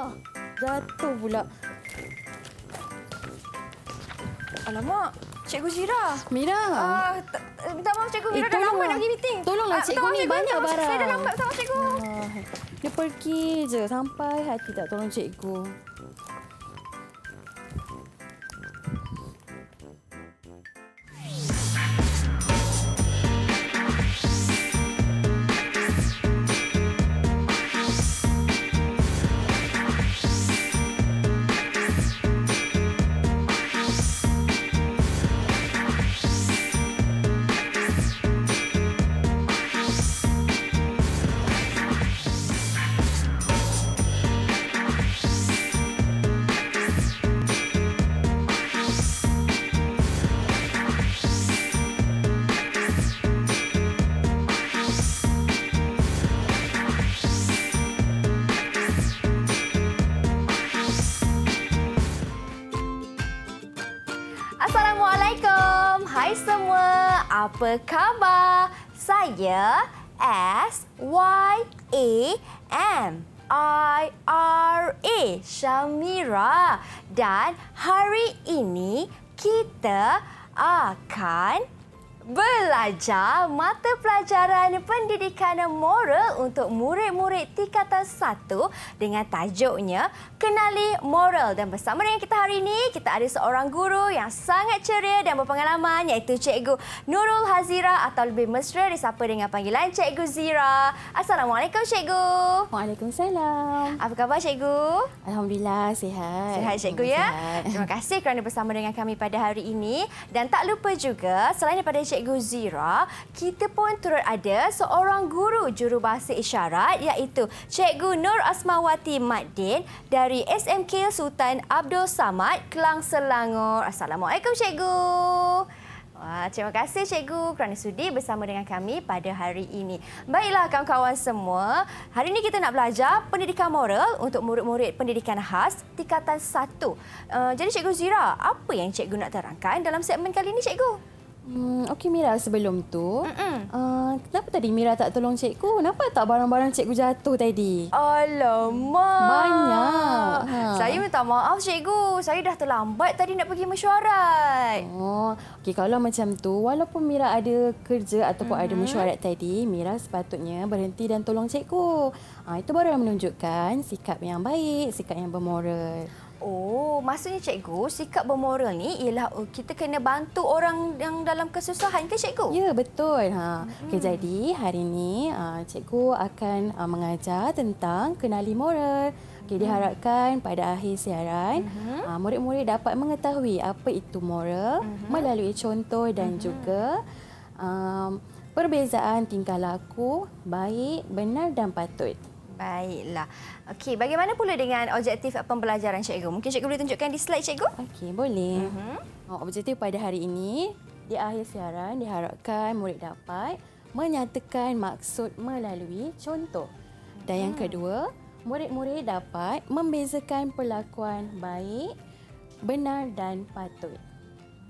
Ah, jatuh pula. Alamak, Cikgu Zira. Mira. Ah, eh, minta maaf Cikgu Mira eh, dah lambat lah. nak pergi meeting. Tolonglah ah, Cikgu ah, ni cikgu, banyak barang. Saya dah lambat sama Cikgu. Ah, dia pergi je sampai hati tak tolong Cikgu. Apa khabar? Saya S Y A M I R A Shamira dan hari ini kita akan belajar mata pelajaran pendidikan moral untuk murid-murid tingkatan satu dengan tajuknya Kenali Moral. Dan bersama dengan kita hari ini, kita ada seorang guru yang sangat ceria dan berpengalaman iaitu Cikgu Nurul Hazira atau lebih mesra disapa dengan panggilan Cikgu Zira. Assalamualaikum Cikgu. Waalaikumsalam. Apa khabar Cikgu? Alhamdulillah, sihat. Sihat Cikgu ya. Terima kasih kerana bersama dengan kami pada hari ini. Dan tak lupa juga, selain daripada Cikgu Cikgu Zira, kita pun turut ada seorang guru jurubahasa isyarat iaitu Cikgu Nur Asmawati Maddin dari SMK Sultan Abdul Samad, Kelang Selangor. Assalamualaikum Cikgu. Wah, terima kasih Cikgu kerana sudi bersama dengan kami pada hari ini. Baiklah kawan-kawan semua, hari ini kita nak belajar pendidikan moral untuk murid-murid pendidikan khas tingkatan satu. Uh, jadi Cikgu Zira, apa yang Cikgu nak terangkan dalam segmen kali ini Cikgu? Hmm, okey Mira sebelum tu uh, Kenapa tadi Mira tak tolong cikgu? Kenapa tak barang-barang cikgu jatuh tadi? Alamak Banyak ha. Saya minta maaf cikgu Saya dah terlambat tadi nak pergi mesyuarat oh. Okey kalau macam tu Walaupun Mira ada kerja ataupun mm-hmm. ada mesyuarat tadi Mira sepatutnya berhenti dan tolong cikgu ha, Itu baru yang menunjukkan sikap yang baik Sikap yang bermoral Oh, maksudnya cikgu, sikap bermoral ni ialah oh, kita kena bantu orang yang dalam kesusahan ke cikgu? Ya, betul. Ha. Hmm. Okay, jadi hari ini ha, cikgu akan ha, mengajar tentang kenali moral. Okay, hmm. diharapkan pada akhir siaran, hmm. uh, murid-murid dapat mengetahui apa itu moral hmm. melalui contoh dan hmm. juga um, perbezaan tingkah laku baik, benar dan patut. Baiklah. Okey, bagaimana pula dengan objektif pembelajaran cikgu? Mungkin cikgu boleh tunjukkan di slide cikgu? Okey, boleh. Uh mhm. oh, -huh. Objektif pada hari ini, di akhir siaran diharapkan murid dapat menyatakan maksud melalui contoh. Dan yang hmm. kedua, murid-murid dapat membezakan perlakuan baik, benar dan patut.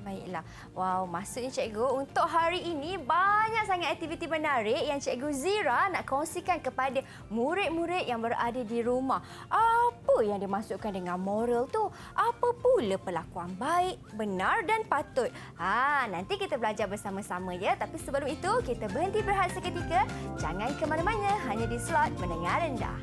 Baiklah. Wow, maksudnya cikgu untuk hari ini banyak sangat aktiviti menarik yang cikgu Zira nak kongsikan kepada murid-murid yang berada di rumah. Apa yang dimasukkan dengan moral tu? Apa pula perlakuan baik, benar dan patut? Ha, nanti kita belajar bersama-sama ya. Tapi sebelum itu, kita berhenti berhenti seketika. Jangan ke mana-mana, hanya di slot mendengar rendah.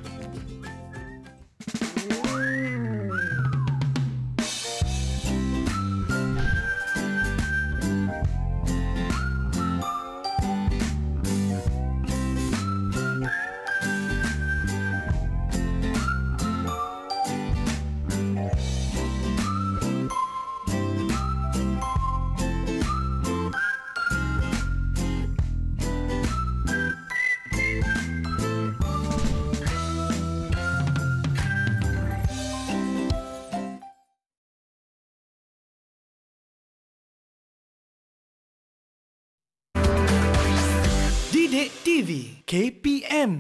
Sidik TV KPM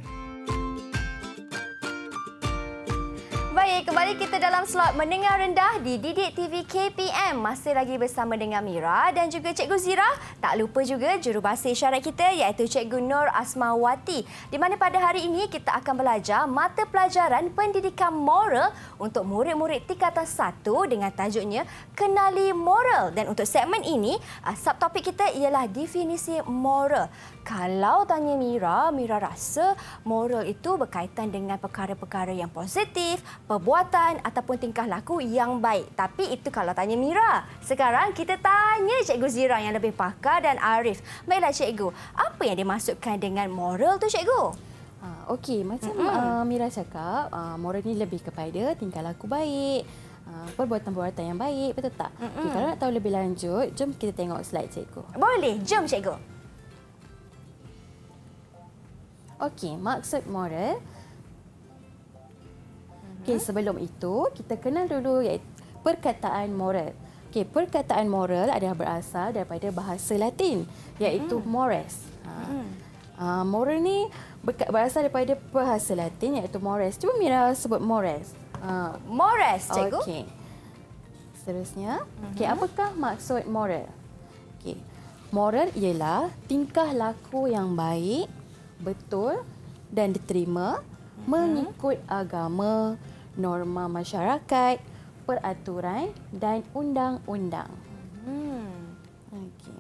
Baik, kembali kita dalam slot mendengar rendah di Didik TV KPM. Masih lagi bersama dengan Mira dan juga Cikgu Zira. Tak lupa juga jurubahasa isyarat kita iaitu Cikgu Nur Asmawati. Di mana pada hari ini kita akan belajar mata pelajaran pendidikan moral untuk murid-murid tingkatan satu dengan tajuknya Kenali Moral. Dan untuk segmen ini, ah, subtopik kita ialah definisi moral kalau tanya Mira, Mira rasa moral itu berkaitan dengan perkara-perkara yang positif, perbuatan ataupun tingkah laku yang baik. Tapi itu kalau tanya Mira. Sekarang kita tanya Cikgu Zira yang lebih pakar dan arif. Baiklah Cikgu, apa yang dimaksudkan dengan moral tu Cikgu? Ah, okey, macam mm-hmm. uh, Mira cakap, uh, moral ni lebih kepada tingkah laku baik, perbuatan-perbuatan yang baik, betul tak? Mm-hmm. Okay, kalau nak tahu lebih lanjut, jom kita tengok slide Cikgu. Boleh, jom Cikgu. Mm-hmm. Okey, maksud moral. Mhm. Okey, sebelum itu kita kenal dulu iaitu perkataan moral. Okey, perkataan moral adalah berasal daripada bahasa Latin iaitu hmm. mores. Ha. Hmm. Uh, moral ni berasal daripada bahasa Latin iaitu mores. Cuba Mira sebut mores. Uh, mores, cikgu. Okey. Seterusnya, hmm. okey, mhm. apakah maksud moral? Okey. Moral ialah tingkah laku yang baik betul dan diterima mhm. mengikut agama, norma masyarakat, peraturan dan undang-undang. Hmm. Okey.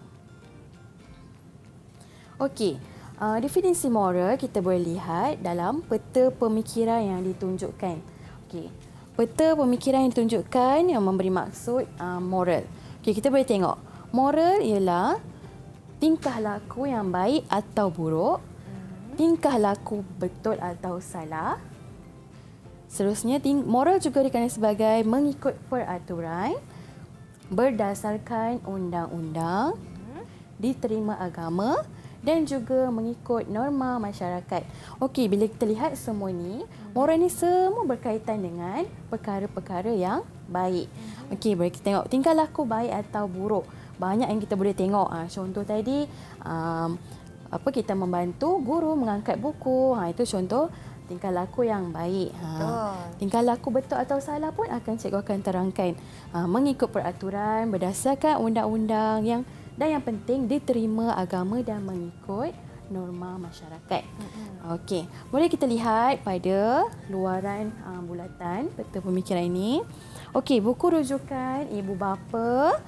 Okey. Uh, definisi moral kita boleh lihat dalam peta pemikiran yang ditunjukkan. Okey. Peta pemikiran yang ditunjukkan yang memberi maksud uh, moral. Okey, kita boleh tengok. Moral ialah tingkah laku yang baik atau buruk tingkah laku betul atau salah. Seterusnya, moral juga dikenali sebagai mengikut peraturan berdasarkan undang-undang, hmm. diterima agama dan juga mengikut norma masyarakat. Okey, bila kita lihat semua ni, hmm. moral ni semua berkaitan dengan perkara-perkara yang baik. Hmm. Okey, boleh kita tengok tingkah laku baik atau buruk. Banyak yang kita boleh tengok. Ah, contoh tadi, ah, apa kita membantu guru mengangkat buku. Ha, itu contoh tingkah laku yang baik. Ha. Tingkah laku betul atau salah pun akan cikgu akan terangkan. Ha, mengikut peraturan berdasarkan undang-undang yang dan yang penting diterima agama dan mengikut norma masyarakat. Okey, boleh kita lihat pada luaran uh, bulatan peta pemikiran ini. Okey, buku rujukan ibu bapa,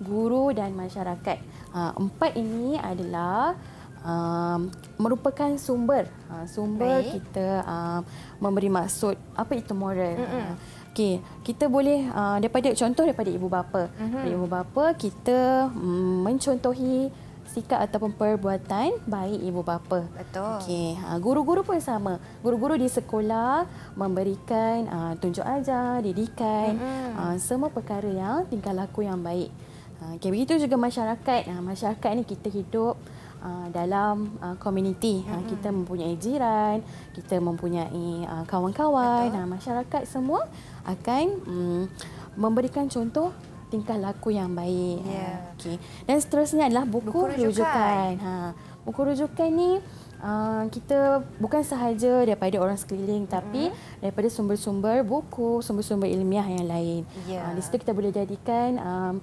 guru dan masyarakat. Uh, empat ini adalah um, merupakan sumber uh, sumber okay. kita um, memberi maksud apa itu moral uh, okey kita boleh uh, daripada contoh daripada ibu bapa uh-huh. ibu bapa kita um, mencontohi sikap ataupun perbuatan baik ibu bapa betul okey uh, guru-guru pun sama guru-guru di sekolah memberikan uh, tunjuk ajar didikan uh-huh. uh, semua perkara yang tingkah laku yang baik uh, Okay, begitu juga masyarakat. Uh, masyarakat ni kita hidup uh, dalam komuniti. mm-hmm. uh, uh kita mempunyai jiran, kita mempunyai uh, kawan-kawan dan uh, masyarakat semua akan um, memberikan contoh tingkah laku yang baik. Yeah. Uh, okay. Dan seterusnya adalah buku, buku rujukan. rujukan. Ha. Buku rujukan ni uh, kita bukan sahaja daripada orang sekeliling tapi daripada sumber-sumber buku, sumber-sumber ilmiah yang lain. Yeah. Uh, di situ kita boleh jadikan um,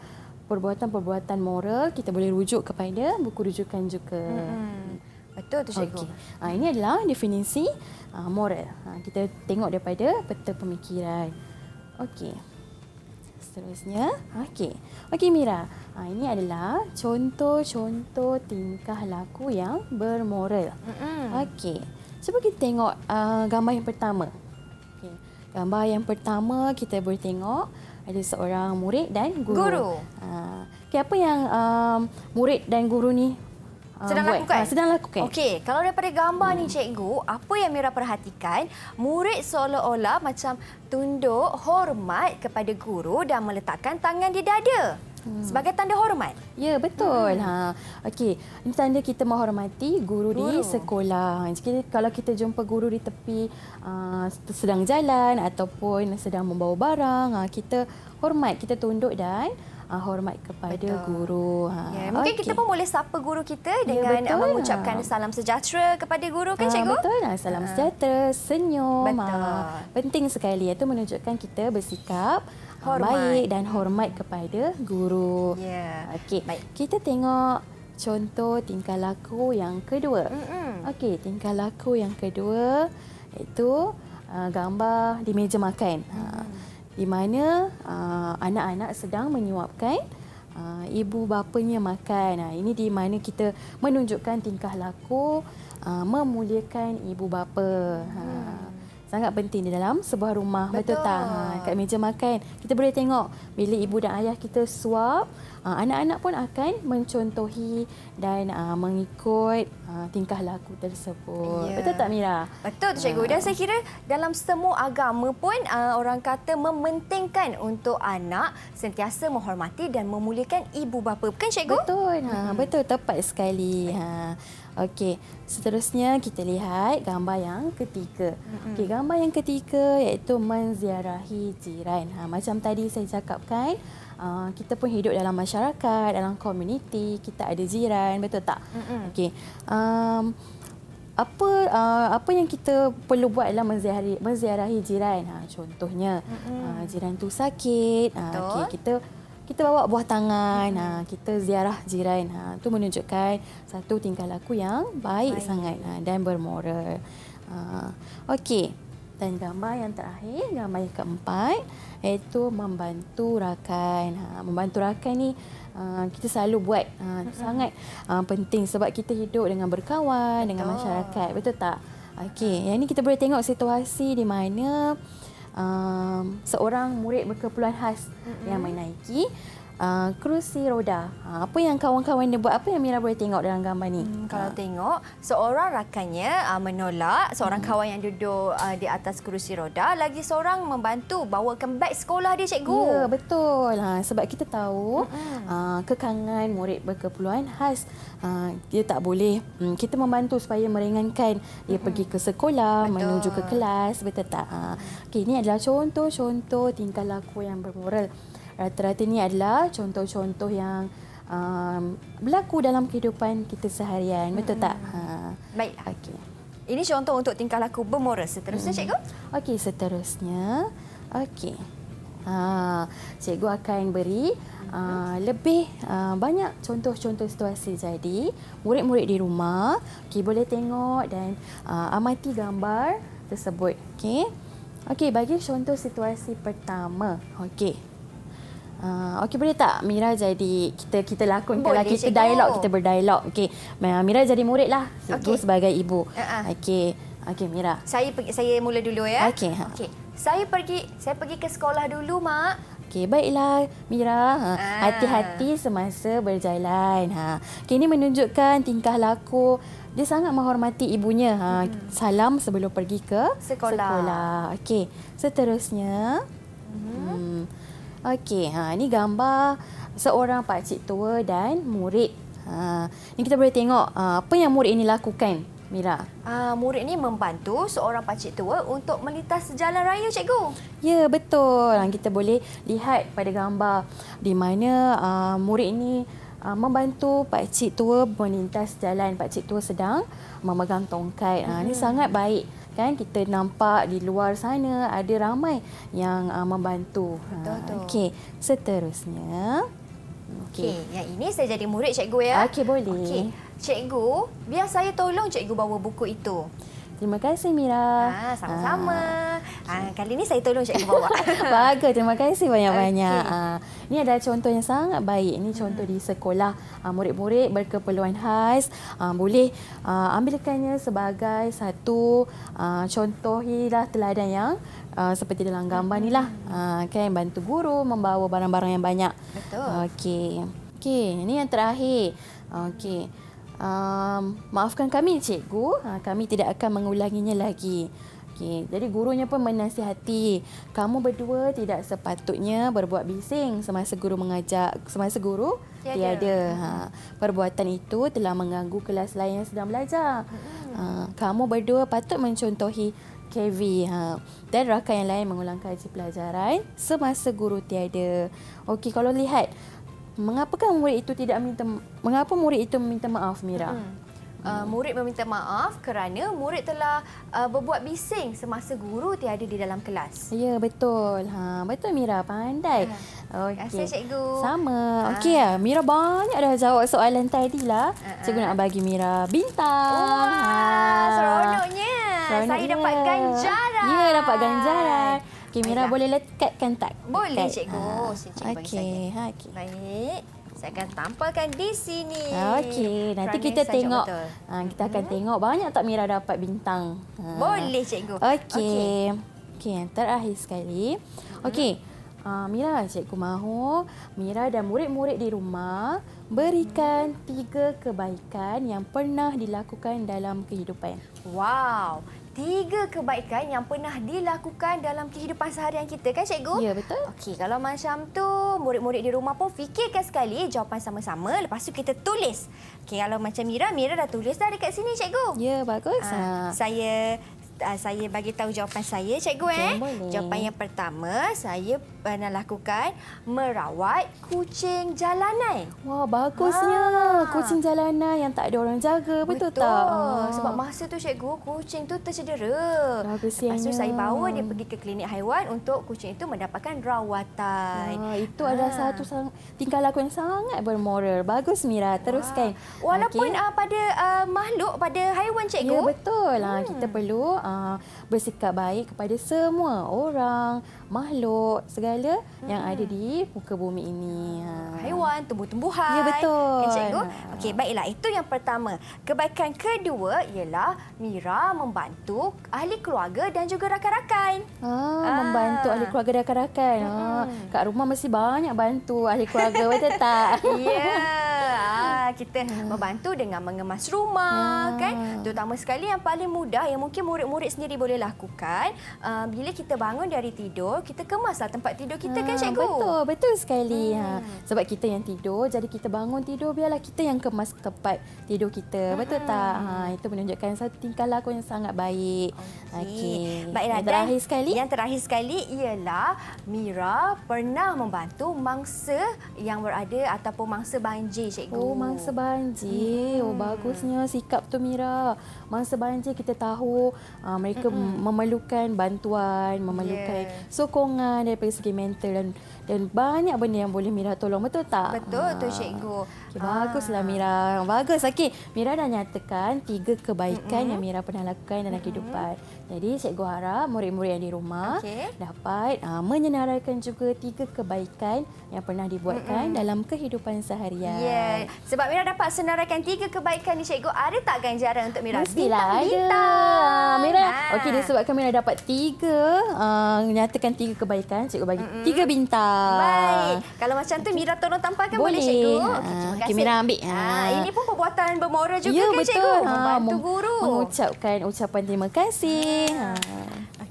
perbuatan-perbuatan moral kita boleh rujuk kepada buku rujukan juga. Hmm. Betul tu cikgu. Okay. Ha, ah, ini adalah definisi uh, moral. Ha, kita tengok daripada peta pemikiran. Okey. Seterusnya, okey. Okey Mira, ha, ini adalah contoh-contoh tingkah laku yang bermoral. Hmm. Okey. Cuba kita tengok uh, gambar yang pertama. Okay. Gambar yang pertama kita boleh tengok ada seorang murid dan guru. Guru. Uh, ha. okay, apa yang um, murid dan guru ni uh, sedang lakukan. Ha, sedang lakukan. Okey, kalau daripada gambar hmm. ni cikgu, apa yang Mira perhatikan, murid seolah-olah macam tunduk hormat kepada guru dan meletakkan tangan di dada. Hmm. sebagai tanda hormat. Ya, betul. Hmm. Ha. Okey, ini tanda kita menghormati guru, guru di sekolah. Jadi kalau kita jumpa guru di tepi uh, sedang jalan ataupun sedang membawa barang, uh, kita hormat, kita tunduk dan Uh, hormat kepada betul. guru. Ha. Yeah, mungkin okay. kita pun boleh sapa guru kita ya, dengan yeah, uh, mengucapkan lah. salam sejahtera kepada guru kan uh, cikgu? Betul lah. Salam uh. sejahtera, senyum. Betul. Uh, penting sekali. Itu menunjukkan kita bersikap hormat. baik dan hormat kepada guru. Yeah. Okey, baik. Kita tengok contoh tingkah laku yang kedua. Okey, tingkah laku yang kedua itu uh, gambar di meja makan. Ha, di mana uh, anak-anak uh, sedang menyuapkan uh, ibu bapanya makan. Ha, ini di mana kita menunjukkan tingkah laku uh, memuliakan ibu bapa. Ha, sangat penting di dalam sebuah rumah betul, betul tak ha, kat meja makan kita boleh tengok bila ibu dan ayah kita suap Ah, anak-anak pun akan mencontohi dan uh, mengikut uh, tingkah laku tersebut. Yeah. Betul tak Mira? Betul tu cikgu. Uh. Dan saya kira dalam semua agama pun uh, orang kata mementingkan untuk anak sentiasa menghormati dan memuliakan ibu bapa. Bukan cikgu? Betul. Ha uh, betul tepat sekali. Ha. Okey, seterusnya kita lihat gambar yang ketiga. Okey, gambar yang ketiga iaitu menziarahi jiran. Ha macam tadi saya cakapkan, uh, kita pun hidup dalam masyarakat, dalam komuniti, kita ada ziran betul tak? Mm-hmm. Okey. Um, apa uh, apa yang kita perlu buat adalah menziarahi, menziarahi jiran? Ha, contohnya, mm-hmm. uh, jiran tu sakit, uh, okey kita kita bawa buah tangan, mm-hmm. ha, kita ziarah jiran. Ha, tu menunjukkan satu tingkah laku yang baik, baik. sangat ha, dan bermoral. Uh, okey. Dan gambar yang terakhir, gambar yang keempat iaitu membantu rakan. Ha, membantu rakan ni uh, kita selalu buat uh, mm-hmm. sangat uh, penting sebab kita hidup dengan berkawan, Betul. dengan masyarakat. Betul tak? Okey, yang ni kita boleh tengok situasi di mana um, seorang murid berkeperluan khas mm-hmm. yang menaiki uh, kerusi roda. Ha, apa yang kawan-kawan dia buat? Apa yang Mira boleh tengok dalam gambar ni? Hmm, kalau ha. tengok, seorang rakannya uh, menolak seorang hmm. kawan yang duduk uh, di atas kerusi roda, lagi seorang membantu bawa kembali sekolah dia cikgu. Ya, betul. Ha, sebab kita tahu hmm. uh, kekangan murid berkeperluan khas uh, dia tak boleh um, kita membantu supaya meringankan dia hmm. pergi ke sekolah, betul. menuju ke kelas, betul tak? Ha. Okay, ini adalah contoh-contoh tingkah laku yang bermoral. Rata-rata ni adalah contoh-contoh yang um, berlaku dalam kehidupan kita seharian. Betul tak? Hmm. Ha. Baik. okay. Ini contoh untuk tingkah laku bermoral seterusnya, hmm. cikgu. Okey, seterusnya. Okey. Ha, cikgu akan beri uh, lebih uh, banyak contoh-contoh situasi jadi murid-murid di rumah okay, boleh tengok dan uh, amati gambar tersebut. Okey. Okey, bagi contoh situasi pertama. Okey. Uh, okey boleh tak Mira jadi kita kita lakonkanlah kita dialog kita berdialog okey Mira jadi murid lah okay. sebagai ibu uh-uh. okey okey Mira saya pergi, saya mula dulu ya okey ha. okey saya pergi saya pergi ke sekolah dulu mak okey baiklah Mira ha. Ah. hati-hati semasa berjalan ha okay, ini menunjukkan tingkah laku dia sangat menghormati ibunya ha hmm. salam sebelum pergi ke sekolah, sekolah. okey seterusnya mhm. hmm, hmm. Okey, ha ni gambar seorang pak cik tua dan murid. Ha ni kita boleh tengok ha, apa yang murid ini lakukan. Mira. Uh, murid ini membantu seorang pakcik tua untuk melintas jalan raya, cikgu. Ya, betul. Kita boleh lihat pada gambar di mana uh, murid ini uh, membantu pakcik tua melintas jalan. Pakcik tua sedang memegang tongkat. Ha, ini uh, hmm. sangat baik kan kita nampak di luar sana ada ramai yang uh, membantu. Betul. Ah, okey, seterusnya. Okey, okay. yang ini saya jadi murid cikgu ya. Okey, boleh. Okey. Cikgu, biar saya tolong cikgu bawa buku itu. Terima kasih Mira. Ah, sama-sama. Ha, ha, kali ini saya tolong Cikgu bawa. Bagus. Terima kasih banyak-banyak. Okay. Ini adalah contoh yang sangat baik. Ini contoh hmm. di sekolah murid-murid berkeperluan khas. Boleh ambilkannya sebagai satu contoh ialah teladan yang seperti dalam gambar lah. hmm. inilah. Kan, bantu guru membawa barang-barang yang banyak. Betul. Okey. Okay. Ini yang terakhir. Okey um, maafkan kami cikgu ha, kami tidak akan mengulanginya lagi Okay, jadi gurunya pun menasihati kamu berdua tidak sepatutnya berbuat bising semasa guru mengajak semasa guru tiada, tiada. ha perbuatan itu telah mengganggu kelas lain yang sedang belajar hmm. ha, kamu berdua patut mencontohi KV ha dan rakan yang lain mengulang kaji pelajaran semasa guru tiada okey kalau lihat mengapakah murid itu tidak minta mengapa murid itu meminta maaf Mira? Hmm. Uh, murid meminta maaf kerana murid telah uh, berbuat bising semasa guru tiada di dalam kelas. Ya, betul. Ha, betul Mira, pandai. Ha. Okey. Terima kasih cikgu. Sama. Ha. Okey, ya. Mira banyak dah jawab soalan tadi lah. Ha, ha. Cikgu nak bagi Mira bintang. Wah, ha. seronoknya. seronoknya. Saya dapat ganjaran. Ya, dapat ganjaran. Okey, Mira boleh letakkan tak? Boleh, cikgu. Ha. Okey, ha, okey. Baik. Saya akan tampalkan di sini. Ah, okey, nanti kita tengok. Ha, kita akan hmm. tengok banyak tak Mira dapat bintang. Ha. Boleh, cikgu. Okey. Okey, okay, terakhir sekali. Mhm. Okey. Uh, Mira, cikgu mahu Mira dan murid-murid di rumah berikan mhm. tiga kebaikan yang pernah dilakukan dalam kehidupan. Wow, tiga kebaikan yang pernah dilakukan dalam kehidupan seharian kita kan cikgu? Ya betul. Okey kalau macam tu murid-murid di rumah pun fikirkan sekali jawapan sama-sama lepas tu kita tulis. Okey kalau macam Mira, Mira dah tulis dah dekat sini cikgu. Ya bagus. Ha, saya uh, saya bagi tahu jawapan saya cikgu eh. Jawapan yang pertama saya pernah lakukan merawat kucing jalanan. Wah bagusnya. Ha. Kucing jalanan yang tak ada orang jaga betul, betul. tak? Ah. Ha. Sebab masa tu cikgu kucing tu tercedera. Bagusnya. Lepas tu saya bawa dia pergi ke klinik haiwan untuk kucing itu mendapatkan rawatan. Ha. itu ha. adalah satu tingkah laku yang sangat bermoral. Bagus Mira, teruskan. Ha. Walaupun okay. uh, pada uh, makhluk pada haiwan cikgu. Ya betul. Hmm. kita perlu uh, 啊。bersikap baik kepada semua orang, makhluk, segala hmm. yang ada hmm. di muka bumi ini. Ha. Haiwan, tumbuh-tumbuhan. Ya, betul. Kan, cikgu? Ha. Okey, baiklah. Itu yang pertama. Kebaikan kedua ialah Mira membantu ahli keluarga dan juga rakan-rakan. Ah, ah. Membantu ahli keluarga dan rakan-rakan. Hmm. Ah, kat rumah mesti banyak bantu ahli keluarga, betul tak? Ya. Ah, kita hmm. membantu dengan mengemas rumah. Hmm. kan? Terutama sekali yang paling mudah, yang mungkin murid-murid sendiri boleh lakukan. uh, bila kita bangun dari tidur, kita kemaslah tempat tidur kita ha, kan ah, cikgu? Betul, betul sekali. Ha, hmm. Ha. Sebab kita yang tidur, jadi kita bangun tidur, biarlah kita yang kemas tempat tidur kita. Hmm. Betul tak? Ha, itu menunjukkan satu tingkah laku yang sangat baik. Okay. Okay. Baiklah, yang terakhir sekali. yang terakhir sekali ialah Mira pernah membantu mangsa yang berada ataupun mangsa banjir cikgu. Oh, mangsa banjir. Oh, hmm. Oh, bagusnya sikap tu Mira. Mangsa banjir kita tahu uh, mereka hmm memerlukan bantuan, memerlukan yeah. sokongan daripada segi mental dan dan banyak benda yang boleh Mira tolong. Betul tak? Betul tu ah. Cikgu. Okay, ah. baguslah Mira. Bagus. Okay. Mira dah nyatakan tiga kebaikan mm -hmm. yang Mira pernah lakukan dalam mm -hmm. kehidupan. Jadi Cikgu harap murid-murid yang di rumah okay. dapat uh, menyenaraikan juga tiga kebaikan yang pernah dibuatkan mm -hmm. dalam kehidupan seharian. Yeah. Sebab Mira dapat senaraikan tiga kebaikan ni Cikgu, ada tak ganjaran untuk Mira? Mestilah ada. Mira, ha. okay, disebabkan Mira dapat tiga, uh, nyatakan tiga kebaikan, Cikgu bagi mm -hmm. tiga bintang. Baik. Ah. Kalau macam tu Mira tolong tampalkan boleh, boleh cikgu. Ah. Okey, terima kasih. Okay, Mira ambil. Ha. ini pun perbuatan bermoral juga ya, kan cikgu? Ha, Membantu guru. Mengucapkan ucapan terima kasih. Ha.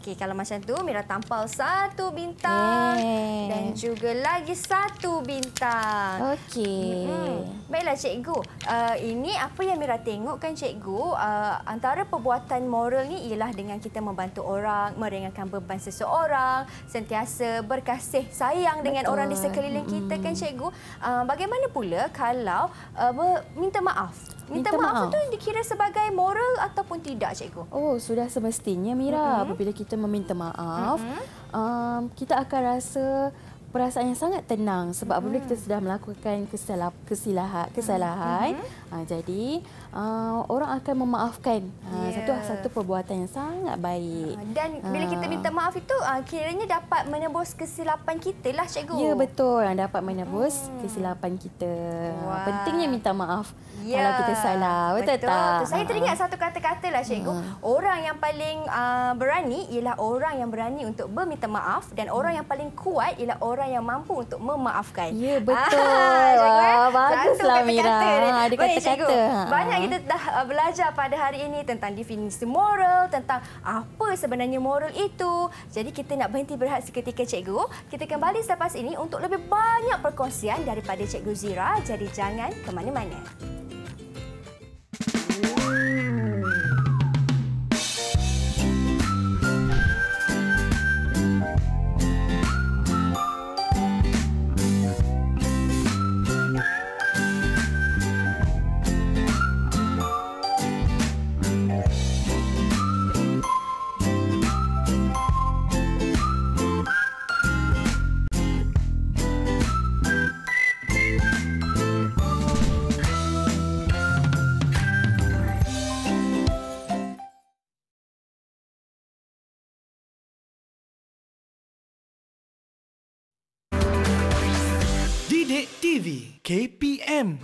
Okey, kalau macam tu Mira tampal satu bintang yeah. dan juga lagi satu bintang. Okey. Hmm. Baiklah cikgu. Uh, ini apa yang Mira tengok kan cikgu, uh, antara perbuatan moral ni ialah dengan kita membantu orang, meringankan beban seseorang, sentiasa berkasih sayang dengan orang di sekeliling kita kan cikgu. Uh, bagaimana pula kalau uh, minta maaf? Minta, minta maaf, maaf. tu dikira sebagai moral ataupun tidak cikgu? Oh, sudah semestinya Mira mm -hmm. apabila kita kita meminta maaf, mm-hmm. um, kita akan rasa perasaan yang sangat tenang sebab mm-hmm. apabila kita sudah melakukan kesalah, kesilahat, kesalahan, mm-hmm. uh, jadi uh, orang akan memaafkan satu-satu uh, ya. perbuatan yang sangat baik. Uh, dan bila uh. kita minta maaf itu, uh, kiranya dapat menebus kesilapan kita lah, Cikgu. Ya, betul. Dapat menebus mm. kesilapan kita. Uh, Wah. Pentingnya minta maaf ya. kalau kita salah. Betul, Betul tak? Betul. Saya teringat ha, ha, ha. satu kata-kata lah Cikgu. Hmm. Orang yang paling uh, berani ialah orang yang berani untuk meminta maaf dan hmm. orang yang paling kuat ialah orang yang mampu untuk memaafkan. Ya, ah, betul. Eh? Baguslah Mira. Ada kata-kata. Banyak kita dah uh, belajar pada hari ini tentang definisi moral, tentang apa sebenarnya moral itu. Jadi kita nak berhenti berehat seketika Cikgu. Kita kembali selepas ini untuk lebih banyak perkongsian daripada Cikgu Zira. Jadi jangan ke mana-mana. you KPM.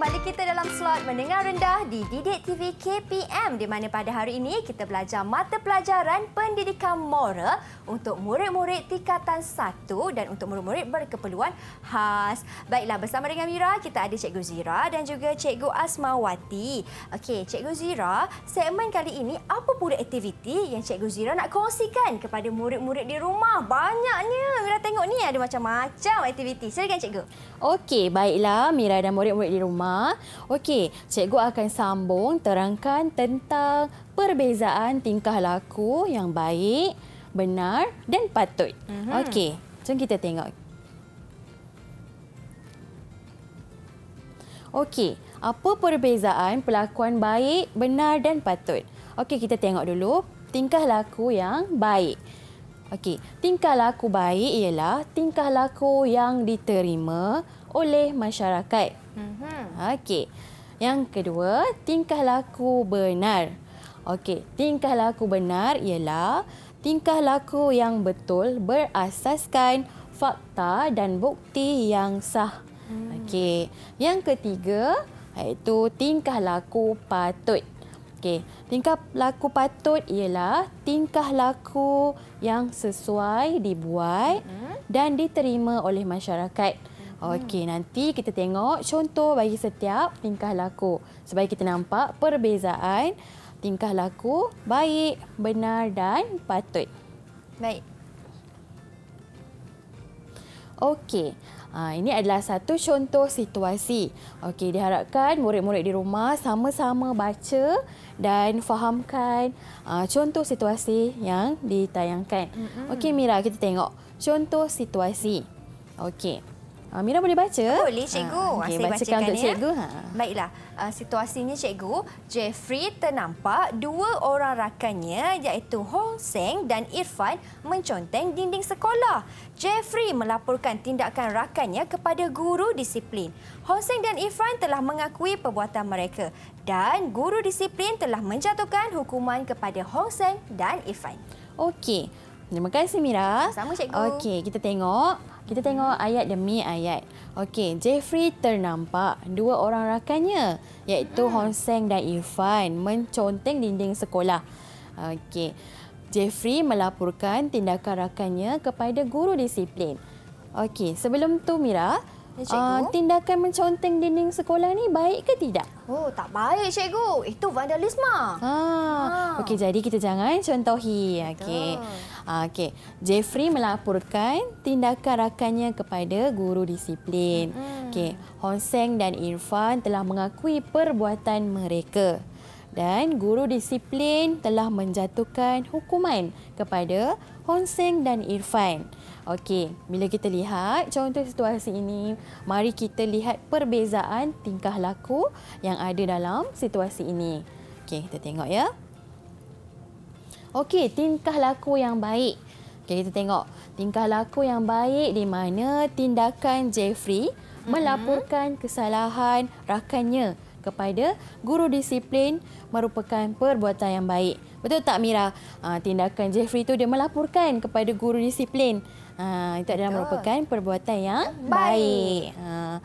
kembali kita dalam slot Mendengar Rendah di Didik TV KPM di mana pada hari ini kita belajar mata pelajaran pendidikan moral untuk murid-murid tingkatan satu dan untuk murid-murid berkeperluan khas. Baiklah bersama dengan Mira kita ada Cikgu Zira dan juga Cikgu Asmawati. Okey, Cikgu Zira, segmen kali ini apa pula aktiviti yang Cikgu Zira nak kongsikan kepada murid-murid di rumah? Banyaknya. Mira tengok ni ada macam-macam aktiviti. Silakan Cikgu. Okey, baiklah Mira dan murid-murid di rumah Okey, cikgu akan sambung terangkan tentang perbezaan tingkah laku yang baik, benar dan patut. Mm-hmm. Okey, jom kita tengok. Okey, apa perbezaan pelakuan baik, benar dan patut? Okey, kita tengok dulu tingkah laku yang baik. Okey, tingkah laku baik ialah tingkah laku yang diterima, oleh masyarakat. Mm-hmm. Okey. Yang kedua, tingkah laku benar. Okey, tingkah laku benar ialah tingkah laku yang betul berasaskan fakta dan bukti yang sah. Mm. Okey. Yang ketiga, iaitu tingkah laku patut. Okey, tingkah laku patut ialah tingkah laku yang sesuai dibuat hmm dan diterima oleh masyarakat. Okey, nanti kita tengok contoh bagi setiap tingkah laku. Supaya kita nampak perbezaan tingkah laku baik, benar dan patut. Baik. Okey. Ha, ini adalah satu contoh situasi. Okey, diharapkan murid-murid di rumah sama-sama baca dan fahamkan ha, contoh situasi yang ditayangkan. Mm-hmm. Okey, Mira, kita tengok contoh situasi. Okey. Uh, Mira boleh baca? Boleh, Cikgu. Ah, okay, Saya bacakan, bacakan untuk ya. Cikgu. Ha. Baiklah. Ah, situasinya, Cikgu, Jeffrey ternampak dua orang rakannya iaitu Hong Seng dan Irfan menconteng dinding sekolah. Jeffrey melaporkan tindakan rakannya kepada guru disiplin. Hong Seng dan Irfan telah mengakui perbuatan mereka dan guru disiplin telah menjatuhkan hukuman kepada Hong Seng dan Irfan. Okey. Terima kasih, Mira. Sama, Cikgu. Okey, kita tengok. Kita tengok ayat demi ayat. Okey, Jeffrey ternampak dua orang rakannya iaitu hmm. Hong Seng dan Irfan menconteng dinding sekolah. Okey. Jeffrey melaporkan tindakan rakannya kepada guru disiplin. Okey, sebelum tu Mira, ya, Cikgu? Uh, tindakan menconteng dinding sekolah ni baik ke tidak? Oh, tak baik, Cikgu. Itu vandalisme. Ha. ha. Okey, jadi kita jangan contohi. Okey. Ah, okay, Jeffrey melaporkan tindakan rakannya kepada guru disiplin. Mm-hmm. Okey, Hong Seng dan Irfan telah mengakui perbuatan mereka dan guru disiplin telah menjatuhkan hukuman kepada Hong Seng dan Irfan. Okey, bila kita lihat contoh situasi ini, mari kita lihat perbezaan tingkah laku yang ada dalam situasi ini. Okey, kita tengok ya. Okey, tingkah laku yang baik. Okey, kita tengok. Tingkah laku yang baik di mana tindakan Jeffrey mhm. melaporkan kesalahan rakannya kepada guru disiplin merupakan perbuatan yang baik. Betul tak Mira? Ha, tindakan Jeffrey itu dia melaporkan kepada guru disiplin. Ha, itu adalah merupakan perbuatan yang baik. Ha,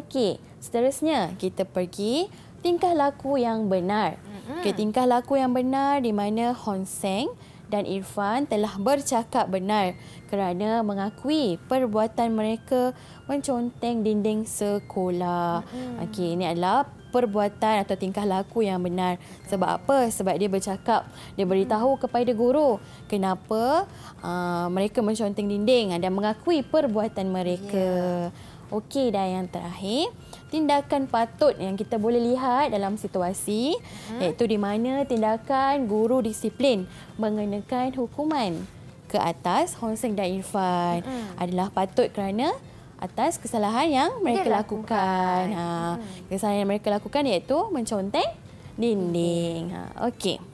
Okey, seterusnya kita pergi tingkah laku yang benar. Okay, tingkah laku yang benar di mana Hon Seng dan Irfan telah bercakap benar kerana mengakui perbuatan mereka menconteng dinding sekolah. Okay, ini adalah perbuatan atau tingkah laku yang benar. Sebab apa? Sebab dia bercakap, dia beritahu kepada guru kenapa uh, mereka menconteng dinding dan mengakui perbuatan mereka. Yeah. Okey, dan yang terakhir tindakan patut yang kita boleh lihat dalam situasi hmm. iaitu di mana tindakan guru disiplin mengenakan hukuman ke atas Honseng dan Irfan hmm. adalah patut kerana atas kesalahan yang mereka Dia lakukan. lakukan. Ha, mhm. kesalahan yang mereka lakukan iaitu menconteng dinding. Ha, Okey.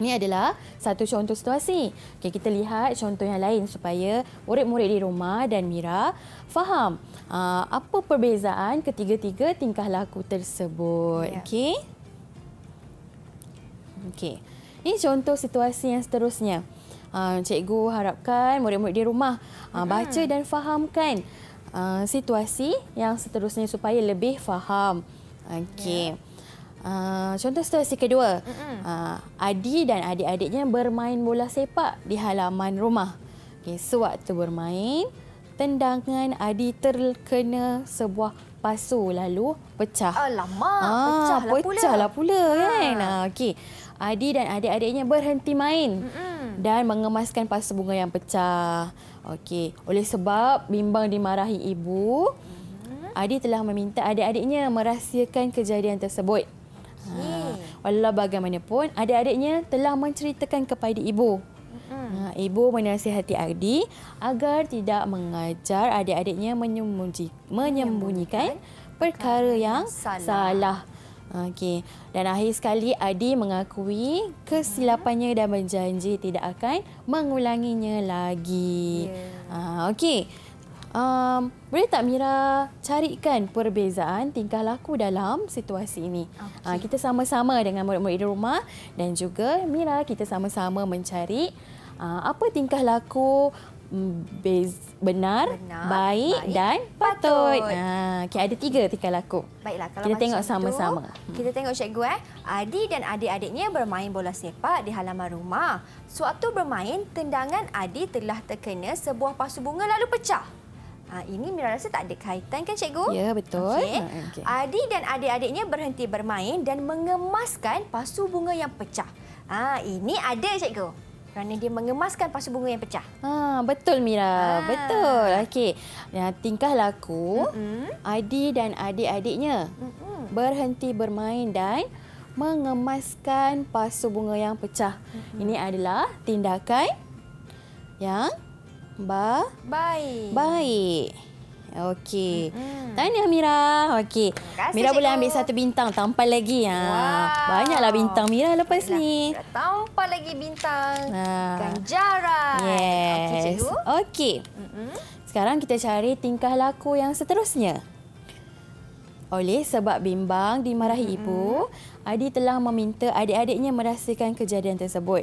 Ini adalah satu contoh situasi. Okay, kita lihat contoh yang lain supaya murid-murid di rumah dan Mira faham uh, apa perbezaan ketiga-tiga tingkah laku tersebut. Yeah. Okay. Okey. Ini contoh situasi yang seterusnya. Uh, cikgu harapkan murid-murid di rumah uh, baca dan fahamkan uh, situasi yang seterusnya supaya lebih faham. Okay. Yeah. Ah, contoh situasi kedua. Uh, Adi dan adik-adiknya bermain bola sepak di halaman rumah. Okey, sewaktu bermain, tendangan Adi terkena sebuah pasu lalu pecah. Alamak, ah, pecahlah, pecahlah pula. Pecahlah pula ha. kan. Okey. Adi dan adik-adiknya berhenti main Mm-mm. dan mengemaskan pasu bunga yang pecah. Okey, oleh sebab bimbang dimarahi ibu, mm-hmm. Adi telah meminta adik-adiknya merahsiakan kejadian tersebut. Ah, walau bagaimanapun, adik-adiknya telah menceritakan kepada ibu. Ah, ibu menasihati Adi agar tidak mengajar adik-adiknya menyembunyikan perkara yang salah. Okey. Dan akhir sekali Adi mengakui kesilapannya dan berjanji tidak akan mengulanginya lagi. Ya. Ah, okey. Um, boleh tak Mira carikan perbezaan tingkah laku dalam situasi ini? Okay. Uh, ah, kita sama-sama dengan murid-murid di rumah dan juga Mira kita sama-sama mencari uh, apa tingkah laku mm, Bez, benar, benar baik, baik dan patut. patut. Ha, ah, okay, ada tiga tingkah laku. Baiklah, kalau kita tengok sama-sama. Kita tengok cikgu. Eh. Adi dan adik-adiknya bermain bola sepak di halaman rumah. Suatu bermain, tendangan Adi telah terkena sebuah pasu bunga lalu pecah. Ah, ini Mira rasa tak ada kaitan kan cikgu? Ya, betul. Okay. Ha, okay. Ah, adik dan adik-adiknya berhenti bermain dan mengemaskan pasu bunga yang pecah. Ah Ini ada cikgu. Kerana dia mengemaskan pasu bunga yang pecah. Ha, betul Mira. Ha. Betul. Okey. Ya, tingkah laku mm -hmm. Adi dan adik-adiknya mm -hmm. berhenti bermain dan mengemaskan pasu bunga yang pecah. Mm -hmm. Ini adalah tindakan yang ba baik baik okey mm-hmm. tahniah mira okey mira boleh ambil satu bintang tampal lagi ha wow. banyaklah bintang mira lepas Yalah. ni tampal lagi bintang ha. ganjaran yes. okey cikgu okey mm sekarang kita cari tingkah laku yang seterusnya oleh sebab bimbang dimarahi mm-hmm. ibu adi telah meminta adik-adiknya merasakan kejadian tersebut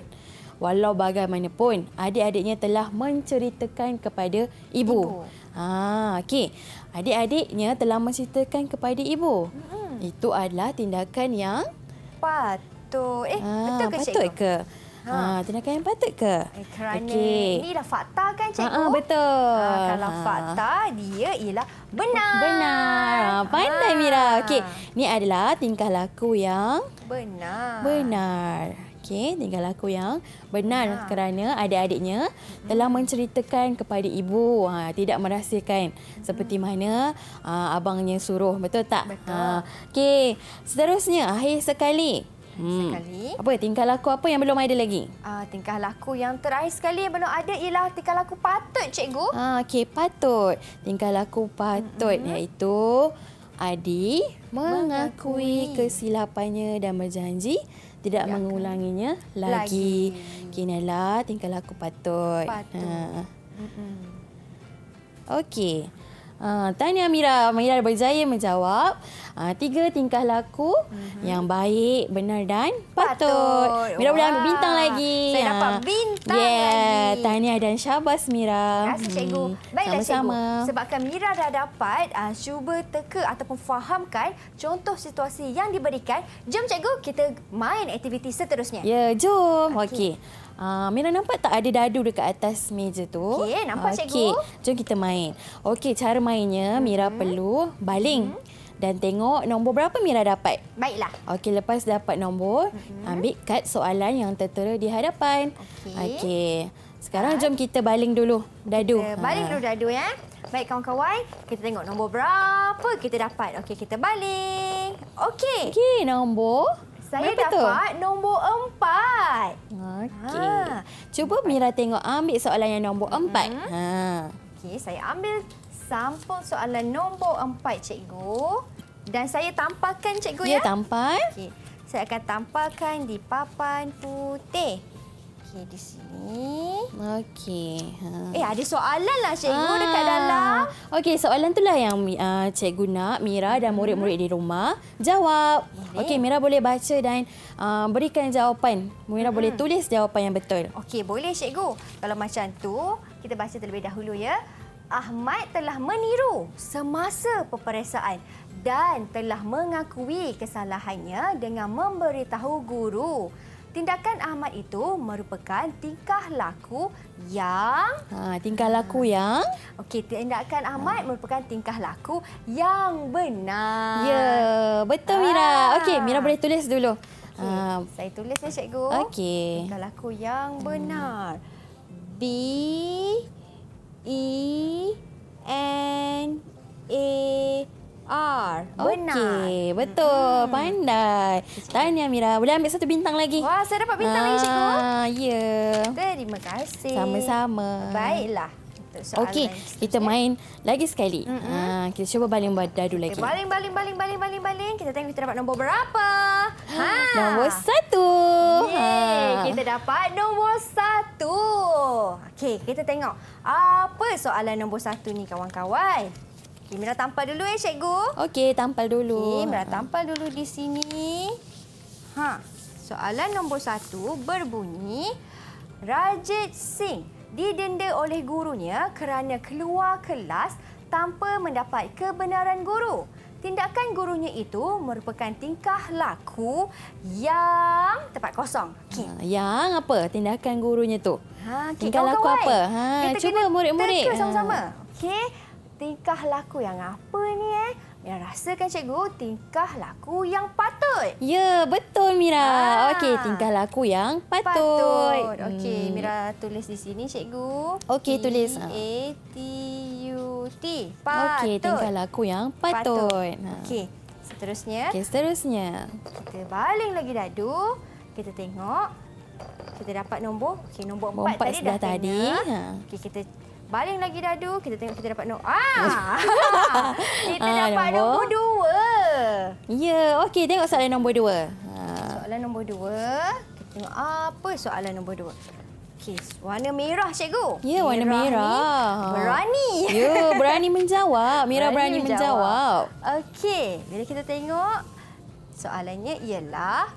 Walau bagaimanapun, adik-adiknya telah menceritakan kepada ibu. ibu. Ah, okey. Adik-adiknya telah menceritakan kepada ibu. Hmm. Itu adalah tindakan yang patut. Eh, ah, betul ke patut cikgu? Patut ke? Ha, ah, tindakan yang patut ke? Eh, kerana okay. ini dah fakta kan, Cikgu? Ha, betul. Ha, kalau ha. fakta, dia ialah benar. Benar. Pandai, ha. Mira. Okey, ini adalah tingkah laku yang... Benar. Benar. Okey, tinggal aku yang benar ha. kerana adik-adiknya hmm. telah menceritakan kepada ibu, ha, tidak merahsiakan hmm. seperti mana ha, abangnya suruh, betul tak? Ha, Okey, seterusnya akhir sekali. Hmm. Sekali. Apa tingkah laku apa yang belum ada lagi? Ah, tingkah laku yang terakhir sekali yang belum ada ialah tingkah laku patut, cikgu. Ha, okey, patut. Tingkah laku patut hmm. iaitu Adi mengakui, mengakui kesilapannya dan berjanji tidak ya, kan? mengulanginya lagi. lagi. Okay, Nala, tinggal aku patut. Patut. Ha. Mm-hmm. Okey. Ah, tanya Amira. Amira berjaya menjawab uh, tiga tingkah laku mm -hmm. yang baik, benar dan patut. patut. Mira boleh ambil bintang lagi. Saya ha. dapat bintang yeah. lagi. Tanya dan syabas Mira. Terima kasih, hmm, Cikgu. Baiklah, Sama -sama. Cikgu. Sebabkan Mira dah dapat uh, cuba teka ataupun fahamkan contoh situasi yang diberikan, jom Cikgu kita main aktiviti seterusnya. Ya, yeah, jom. Okey. Okay. Ah, Mira nampak tak ada dadu dekat atas meja tu? Okey, nampak cikgu. Okey, jom kita main. Okey, cara mainnya Mira mm -hmm. perlu baling mm -hmm. dan tengok nombor berapa Mira dapat. Baiklah. Okey, lepas dapat nombor, mm -hmm. ambil kad soalan yang tertera di hadapan. Okey. Okey. Sekarang jom kita baling dulu dadu. Kita baling ha. dulu dadu ya. Baik kawan-kawan, kita tengok nombor berapa kita dapat. Okey, kita baling. Okey. Okey, nombor saya Berapa dapat tu? nombor empat. Okey. Ha. Cuba Mira tengok ambil soalan yang nombor mhm. empat. Hmm. Ha. Okey, saya ambil sampul soalan nombor empat, cikgu. Dan saya tamparkan, cikgu. Ya, ya. tampak. Okey. Saya akan tamparkan di papan putih. Okey, di sini. Okey. Ha. Eh, ada soalan lah cikgu ah. dekat dalam. Okey, soalan tu lah yang uh, ah, cikgu nak Mira dan mhm. murid-murid hmm. di rumah jawab. Okey, Mira boleh baca dan uh, berikan jawapan. Mira hmm. boleh mhm. tulis jawapan yang betul. Okey, boleh cikgu. Kalau macam tu, kita baca terlebih dahulu ya. Ahmad telah meniru semasa peperiksaan dan telah mengakui kesalahannya dengan memberitahu guru. Tindakan Ahmad itu merupakan tingkah laku yang... Ha, tingkah laku yang... Okey, tindakan Ahmad ha. merupakan tingkah laku yang benar. Ya, betul Mira. Ha. Okey, Mira boleh tulis dulu. Okay, ha. Ah. Saya tulis ya, Cikgu. Okey. Tingkah laku yang hmm. benar. B, E, N, A, R. Benar. Okay, betul. Hmm. Pandai. Tahniah Mira. Boleh ambil satu bintang lagi. Wah, saya dapat bintang ah, lagi, Cikgu. Ah, ya. Yeah. Terima kasih. Sama-sama. Baiklah. Okey, kita eh? main lagi sekali. Mm -hmm. ha, kita cuba baling dadu lagi. Baling, okay, baling, baling, baling, baling. Kita tengok kita dapat nombor berapa. Ha. Nombor satu. Yeay, ha. kita dapat nombor satu. Okey, kita tengok apa soalan nombor satu ni kawan-kawan. Okey, Mira tampal dulu ya, Cikgu. Okey, tampal dulu. Okey, Mira tampal dulu di sini. Ha. Soalan nombor satu berbunyi, Rajit Singh didenda oleh gurunya kerana keluar kelas tanpa mendapat kebenaran guru. Tindakan gurunya itu merupakan tingkah laku yang tepat kosong. Okay. Ah, yang apa tindakan gurunya itu? Ha, okay. Tingkah kawan -kawan laku apa? Ha, kita cuba murid-murid. Kita kena sama-sama. Ah. Okey tingkah laku yang apa ni eh? Mira rasakan cikgu tingkah laku yang patut. Ya, betul Mira. Ah. Okey, tingkah laku yang patut. patut. Okey, hmm. Mira tulis di sini cikgu. Okey, tulis. A T U T. Patut. Okey, tingkah laku yang patut. patut. Ha. Okey. Seterusnya. Okey, seterusnya. Kita baling lagi dadu. Kita tengok kita dapat nombor. Okey, nombor 4 tadi dah tadi. Ha. Okey, kita Baling lagi dadu, kita tengok kita dapat no. Ah! kita ah, dapat nombor, nombor dua. Ya, yeah, okey. Tengok soalan nombor dua. Ah. Soalan nombor dua. Kita tengok apa soalan nombor dua. Okey, warna merah, cikgu. Ya, yeah, warna merah. Berani. Ya, yeah, berani menjawab. Merah berani, berani menjawab. menjawab. Okey, bila kita tengok. Soalannya ialah...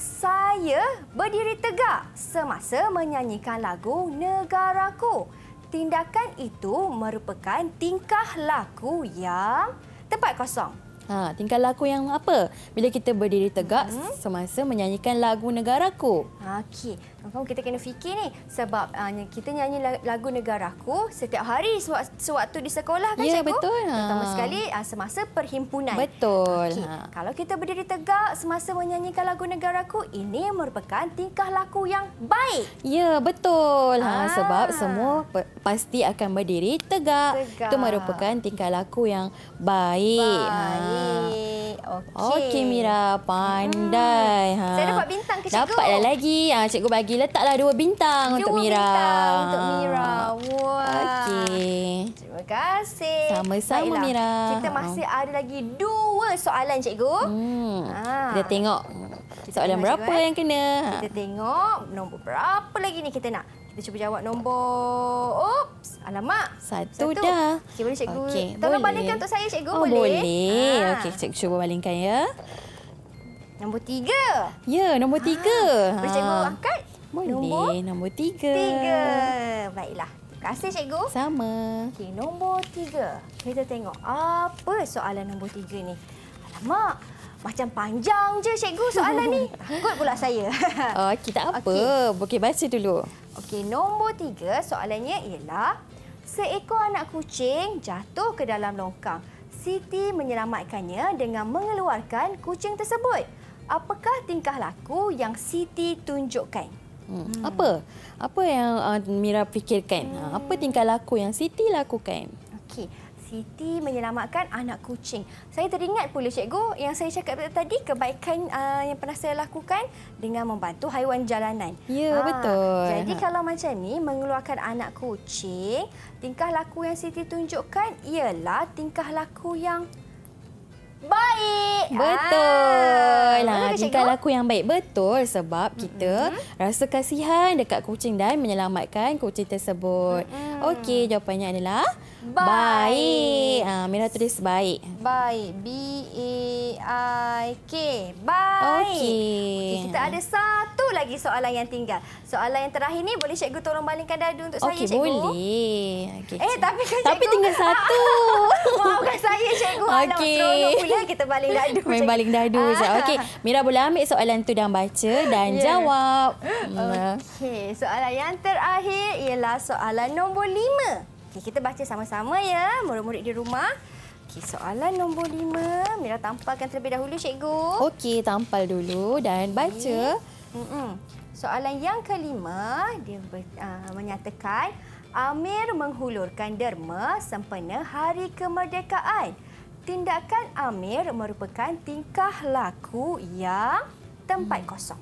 Saya berdiri tegak semasa menyanyikan lagu Negaraku tindakan itu merupakan tingkah laku yang tepat kosong. Ha, tingkah laku yang apa? Bila kita berdiri tegak hmm. semasa menyanyikan lagu negaraku. Okey. Faham? Kita kena fikir ni sebab uh, kita nyanyi lagu negaraku setiap hari sewaktu di sekolah kan ya, cikgu? Ya, betul. Terutama ha. sekali uh, semasa perhimpunan. Betul. Okay. Ha. Kalau kita berdiri tegak semasa menyanyikan lagu negaraku, ini merupakan tingkah laku yang baik. Ya, betul. Ha. Ha. Sebab semua pasti akan berdiri tegak. tegak. Itu merupakan tingkah laku yang baik. Ha. Baik. Ha. Okey. Okey, Mira. Pandai. Hmm. Ha. Saya dapat bintang ke cikgu. Dapatlah lagi. Ha. Cikgu bagi bagi letaklah dua bintang dua untuk Mira. Dua bintang untuk Mira. Wah. Okey. Terima kasih. Sama-sama Mira. Kita masih ada lagi dua soalan cikgu. Hmm. Ha. Kita tengok soalan kita berapa cikgu, eh. yang kena. Kita tengok nombor berapa lagi ni kita nak. Kita cuba jawab nombor... Oops. Alamak. Satu, Satu. dah. Okey, boleh cikgu. Okay, Tolong balingkan untuk saya cikgu, oh, boleh? Boleh. Ha. Okey, cikgu cuba balingkan ya. Nombor tiga. Ya, nombor ha. tiga. Boleh cikgu ha. angkat? Boleh. Nombor tiga. Tiga. Baiklah. Terima kasih, Cikgu. Sama. Okey, nombor tiga. Kita tengok apa soalan nombor tiga ni. Alamak. Macam panjang je cikgu soalan ni. Takut pula saya. Uh, kita apa? Okay. Okey, baca dulu. Okey, nombor tiga soalannya ialah... Seekor anak kucing jatuh ke dalam longkang. Siti menyelamatkannya dengan mengeluarkan kucing tersebut. Apakah tingkah laku yang Siti tunjukkan? Hmm. Apa? Apa yang uh, Mira fikirkan? Hmm. Apa tingkah laku yang Siti lakukan? Okey. Siti menyelamatkan anak kucing. Saya teringat pula cikgu yang saya cakap tadi kebaikan uh, yang pernah saya lakukan dengan membantu haiwan jalanan. Ya, ha. betul. Jadi kalau macam ni mengeluarkan anak kucing, tingkah laku yang Siti tunjukkan ialah tingkah laku yang baik. Betul. Ah, ha, tingkah laku yang baik. Betul sebab kita hmm rasa kasihan dekat kucing dan menyelamatkan kucing tersebut. hmm Okey, jawapannya adalah baik. baik. Ah, Mira tulis baik. Baik. B-A-I-K. Baik. Okey. Okay, kita ada satu lagi soalan yang tinggal. Soalan yang terakhir ni boleh cikgu tolong balingkan dadu untuk okay, saya cikgu? Boleh. Okay, boleh. Eh cikgu. tapi kan cikgu. Tapi tinggal satu. Maafkan saya cikgu. Okey. Seronok pula kita baling dadu. Main baling dadu je. Ah. Okey. Mira boleh ambil soalan tu dan baca dan yeah. jawab. Okey. Soalan yang terakhir ialah soalan nombor lima. Okay, kita baca sama-sama ya. Murid-murid di rumah. Okay, soalan nombor lima. Mira tampalkan terlebih dahulu, Cikgu. Okey, tampal dulu dan baca. Okay. Mm-mm. Soalan yang kelima, dia ber, uh, menyatakan Amir menghulurkan derma sempena Hari Kemerdekaan. Tindakan Amir merupakan tingkah laku yang tempat kosong.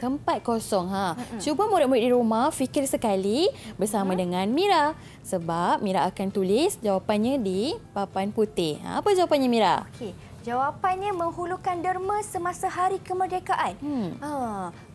Tempat kosong. ha. Mm-mm. Cuba murid-murid di rumah fikir sekali bersama mm-hmm. dengan Mira. Sebab Mira akan tulis jawapannya di papan putih. Ha, apa jawapannya Mira? Okey. Jawapannya menghulukan derma semasa Hari Kemerdekaan. Hmm. Ha,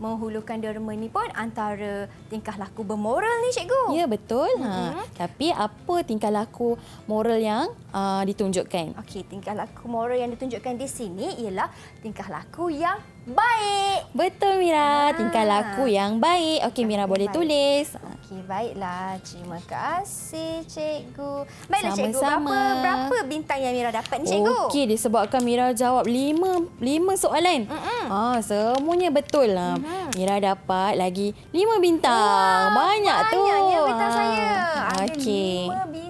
menghulurkan derma ni pun antara tingkah laku bermoral ni cikgu. Ya betul. Ha, mm-hmm. tapi apa tingkah laku moral yang uh, ditunjukkan? Okey, tingkah laku moral yang ditunjukkan di sini ialah tingkah laku yang baik. Betul Mira, ha. Ah. tingkah laku yang baik. Okey Mira okay, boleh baik. tulis. Okey baiklah. Terima kasih cikgu. Baiklah Sama -sama. cikgu. Berapa berapa bintang yang Mira dapat ni cikgu? Okey disebabkan Mira jawab lima lima soalan. Mm -mm. Ah semuanya betul lah. Mm -hmm. Mira dapat lagi lima bintang. Wow, banyak, banyak tu. Banyaknya bintang ah. saya. Okey. 5 bintang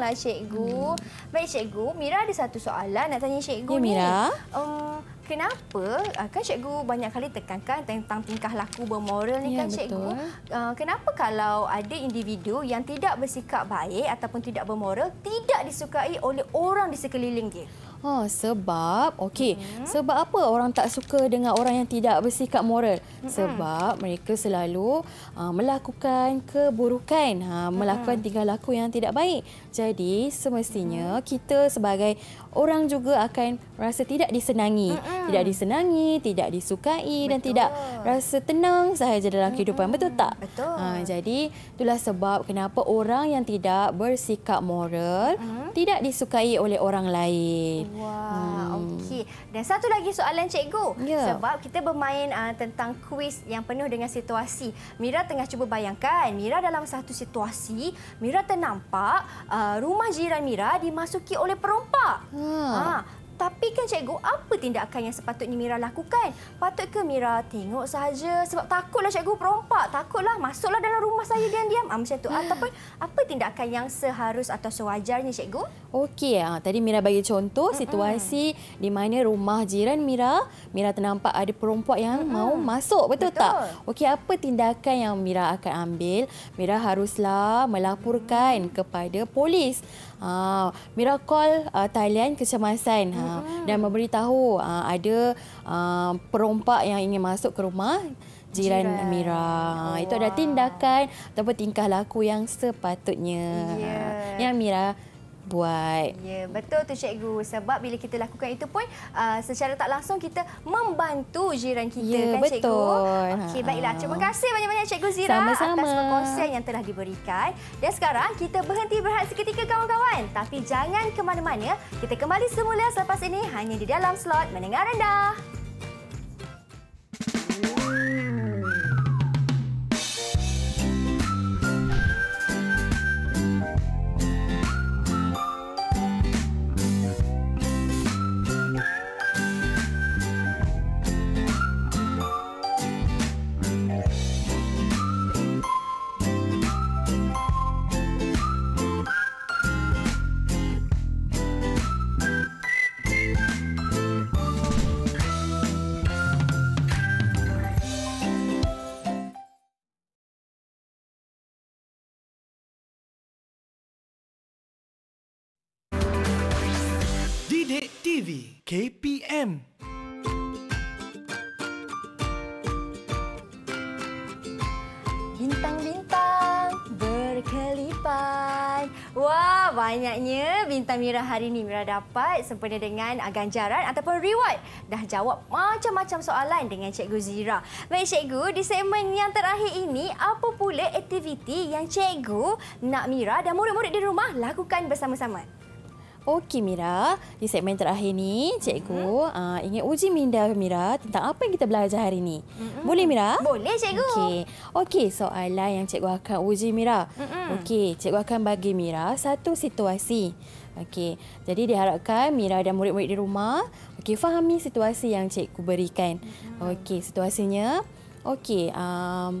lah cikgu. Hmm. Baik cikgu, Mira ada satu soalan nak tanya cikgu ya, Mira. Um, kenapa ah, kan cikgu banyak kali tekankan tentang tingkah laku bermoral ni ya, kan cikgu? Uh, kenapa kalau ada individu yang tidak bersikap baik ataupun tidak bermoral tidak disukai oleh orang di sekeliling dia? Oh sebab okey hmm. sebab apa orang tak suka dengan orang yang tidak bersikap moral hmm. sebab mereka selalu uh, melakukan keburukan ha, melakukan hmm. tingkah laku yang tidak baik jadi semestinya hmm kita sebagai orang juga akan rasa tidak disenangi, hmm tidak disenangi, tidak disukai Betul. dan tidak rasa tenang sahaja dalam hmm kehidupan. Betul tak? Betul. Ha, jadi itulah sebab kenapa orang yang tidak bersikap moral hmm tidak disukai oleh orang lain. Wah, hmm. okey. Dan satu lagi soalan cikgu. Yeah. Sebab kita bermain uh, tentang kuis yang penuh dengan situasi. Mira tengah cuba bayangkan, Mira dalam satu situasi, Mira ternampak uh, Ah, rumah jiran Mira dimasuki oleh perompak. Hmm. Ha, ah, tapi kan cikgu, apa tindakan yang sepatutnya Mira lakukan? Patut ke Mira tengok saja sebab takutlah cikgu perompak. Takutlah masuklah dalam rumah saya diam-diam. Ah macam tu. Ataupun apa tindakan yang seharus atau sewajarnya cikgu? Okey, ah tadi Mira bagi contoh mm -mm. situasi di mana rumah jiran Mira, Mira ternampak ada perompak yang mm -mm. mau masuk, betul, betul. tak? Okey, apa tindakan yang Mira akan ambil? Mira haruslah melaporkan mm -mm. kepada polis. Ah, Mira call uh, talian kecemasan. Mm -mm. Ah. dan memberitahu uh, ada uh, perompak yang ingin masuk ke rumah jiran, Mira. Wow. Itu ada tindakan ataupun tingkah laku yang sepatutnya. Yeah. Yang Mira buat. Ya, betul tu cikgu. Sebab bila kita lakukan itu pun uh, secara tak langsung kita membantu jiran kita ya, kan betul. cikgu. Okey, baiklah. Terima kasih banyak-banyak cikgu Zira Sama -sama. atas perkongsian yang telah diberikan. Dan sekarang kita berhenti berehat seketika kawan-kawan. Tapi jangan ke mana-mana. Kita kembali semula selepas ini hanya di dalam slot Mendengar Rendah. Wow. KPM. Bintang-bintang berkelipan. Wah, banyaknya bintang Mira hari ini. Mira dapat sempena dengan ganjaran ataupun reward. Dah jawab macam-macam soalan dengan Cikgu Zira. Baik, Cikgu, di segmen yang terakhir ini, apa pula aktiviti yang Cikgu nak Mira dan murid-murid di rumah lakukan bersama-sama? Okey Mira, di segmen terakhir ni cikgu hmm? uh, ah, ingin uji minda Mira tentang apa yang kita belajar hari ni. hmm Boleh Mira? Boleh cikgu. Okey. Okey, soalan yang cikgu akan uji Mira. Okey, cikgu akan bagi Mira satu situasi. Okey. Jadi diharapkan Mira dan murid-murid di rumah okey fahami situasi yang cikgu berikan. Okey, situasinya okey, um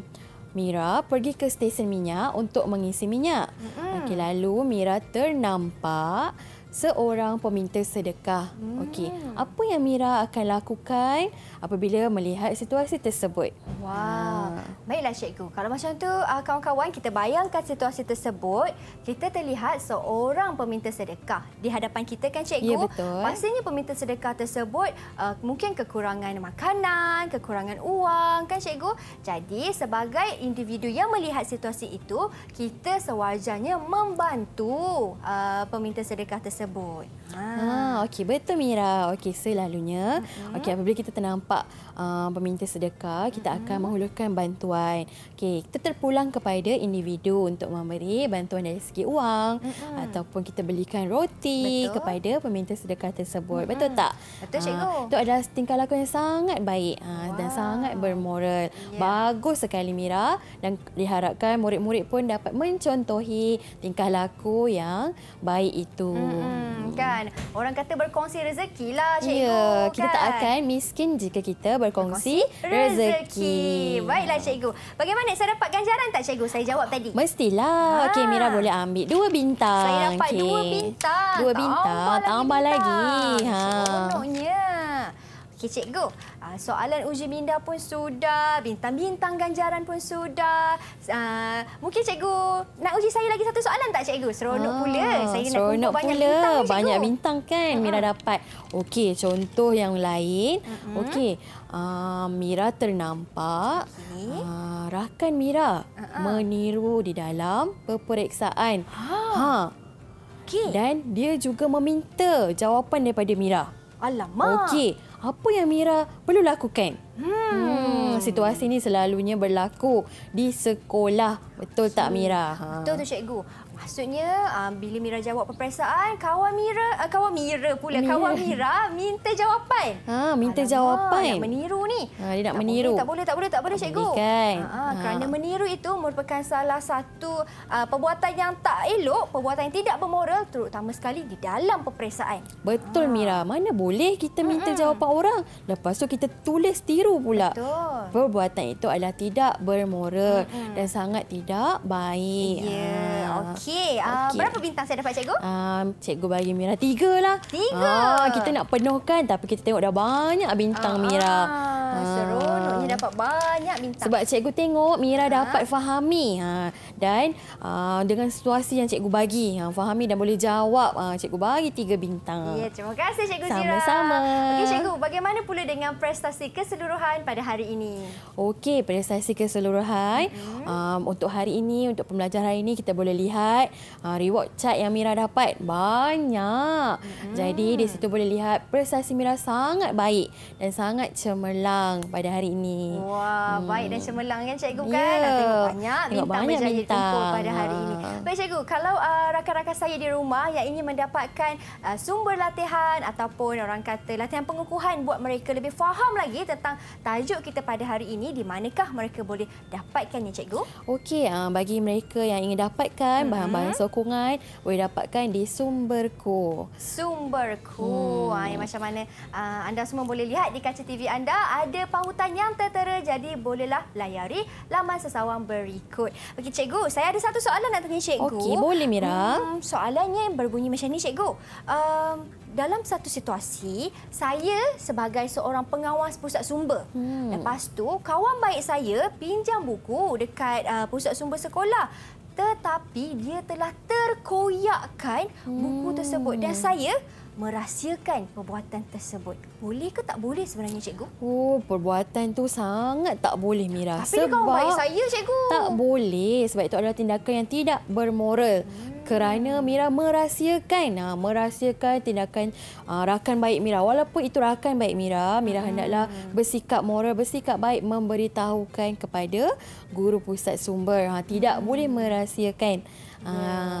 Mira pergi ke stesen minyak untuk mengisi minyak. Mm-hmm. Okey lalu Mira ternampak seorang peminta sedekah. Hmm. Okey, apa yang Mira akan lakukan apabila melihat situasi tersebut? Wah, hmm. baiklah cikgu. Kalau macam tu ah, kawan-kawan kita bayangkan situasi tersebut, kita terlihat seorang peminta sedekah di hadapan kita kan cikgu. Ya, betul. Pastinya peminta sedekah tersebut uh, mungkin kekurangan makanan, kekurangan uang kan cikgu. Jadi sebagai individu yang melihat situasi itu, kita sewajarnya membantu uh, peminta sedekah tersebut The boy. Ha, ha okey betul Mira. Okey selalunya uh-huh. okey apabila kita ternampak uh, peminta sedekah kita uh-huh. akan menghulurkan bantuan. Okey kita terpulang kepada individu untuk memberi bantuan dari segi wang uh-huh. ataupun kita belikan roti betul. kepada peminta sedekah tersebut. Uh-huh. Betul tak? Betul cikgu. Uh, itu adalah tingkah laku yang sangat baik uh, wow. dan sangat bermoral. Yeah. Bagus sekali Mira dan diharapkan murid-murid pun dapat mencontohi tingkah laku yang baik itu. Uh-huh kan. Orang kata berkongsi rezeki lah cikgu. Ya, kita kan? tak akan miskin jika kita berkongsi, berkongsi rezeki. rezeki. Baiklah cikgu. Bagaimana saya dapat ganjaran tak cikgu? Saya jawab tadi. Mestilah. Ha. Okey Mira boleh ambil dua bintang. Saya dapat okay. dua bintang. Dua bintang. Tambah, lagi. Tambah lagi. Ha. Seronoknya. Okey, cikgu. Ah, soalan uji minda pun sudah. Bintang-bintang ganjaran pun sudah. Ah, mungkin cikgu nak uji saya lagi satu soalan tak, cikgu? Seronok ah, pula. Saya nak kumpul banyak bintang cikgu. Banyak bintang kan Mira ah, dapat. Okey, contoh yang lain. Okey, uh, Mira ternampak okay. uh, rakan Mira uh -uh. meniru di dalam peperiksaan. Ha. Ha. Okay. Dan dia juga meminta jawapan daripada Mira. Alamak. Okey apa yang Mira perlu lakukan? Hmm. hmm, situasi ni selalunya berlaku di sekolah. Betul tak hmm. Mira? Ha. Betul tu cikgu. Maksudnya um, bila Mira jawab peperiksaan, kawan Mira, uh, kawan Mira pula, Mira. kawan Mira minta jawapan. Ha, minta Alamak, jawapan. Nak meniru ni. Ha, dia nak tak meniru. Boleh, tak boleh, tak boleh, tak boleh, cikgu. Kan? Ha, ha, ha, kerana meniru itu merupakan salah satu uh, perbuatan yang tak elok, perbuatan yang tidak bermoral terutama sekali di dalam peperiksaan. Betul ha. Mira, mana boleh kita minta Mm-mm. jawapan orang lepas tu kita tulis tiru pula. Betul. Perbuatan itu adalah tidak bermoral Mm-mm. dan sangat tidak baik. Ya. Yeah. Ha. Okey. Uh, ah, okay. Berapa bintang saya dapat, Cikgu? Uh, Cikgu bagi Mira tiga lah. Tiga? Uh, kita nak penuhkan tapi kita tengok dah banyak bintang uh, Mira. Uh, seru dapat banyak bintang. Sebab cikgu tengok Mira ha? dapat fahami ha dan ha, dengan situasi yang cikgu bagi ha fahami dan boleh jawab ha, cikgu bagi tiga bintang. Ya, terima kasih cikgu Sama -sama. Zira. Sama-sama. Okey cikgu, bagaimana pula dengan prestasi keseluruhan pada hari ini? Okey, prestasi keseluruhan hmm. um, untuk hari ini untuk pembelajaran hari ini kita boleh lihat ha, reward chart yang Mira dapat banyak. Hmm. Jadi di situ boleh lihat prestasi Mira sangat baik dan sangat cemerlang pada hari ini. Wah, hmm. baik dan cemerlang kan cikgu kan? Ya. Tengok banyak tengok bintang banyak berjaya bintang. dikumpul pada hari ini. Ha. Baik cikgu, kalau uh, rakan-rakan uh, saya di rumah yang ingin mendapatkan uh, sumber latihan ataupun orang kata latihan pengukuhan buat mereka lebih faham lagi tentang tajuk kita pada hari ini, di manakah mereka boleh dapatkannya cikgu? Okey, uh, bagi mereka yang ingin dapatkan mm-hmm. bahan-bahan sokongan, boleh dapatkan di Sumberku. Sumberku. Hmm. Ha, yang macam mana uh, anda semua boleh lihat di kaca TV anda, ada pautan yang ter tertera jadi bolehlah layari laman sesawang berikut. Okey cikgu, saya ada satu soalan nak tanya cikgu. Okey, boleh Mira. Hmm, soalannya berbunyi macam ni cikgu. Um, dalam satu situasi, saya sebagai seorang pengawas pusat sumber. Hmm. Lepas tu kawan baik saya pinjam buku dekat uh, pusat sumber sekolah. Tetapi dia telah terkoyakkan hmm. buku tersebut. Dan saya merahsiakan perbuatan tersebut. Boleh ke tak boleh sebenarnya, cikgu? Oh, perbuatan tu sangat tak boleh, Mira. Tapi sebab kau baik saya, cikgu. Tak boleh sebab itu adalah tindakan yang tidak bermoral. Hmm. Kerana Mira merahsiakan, ha, merahsiakan tindakan ha, rakan baik Mira. Walaupun itu rakan baik Mira, Mira hmm. hendaklah bersikap moral, bersikap baik memberitahukan kepada guru pusat sumber. Ha, tidak hmm. boleh merahsiakan. Ha, ya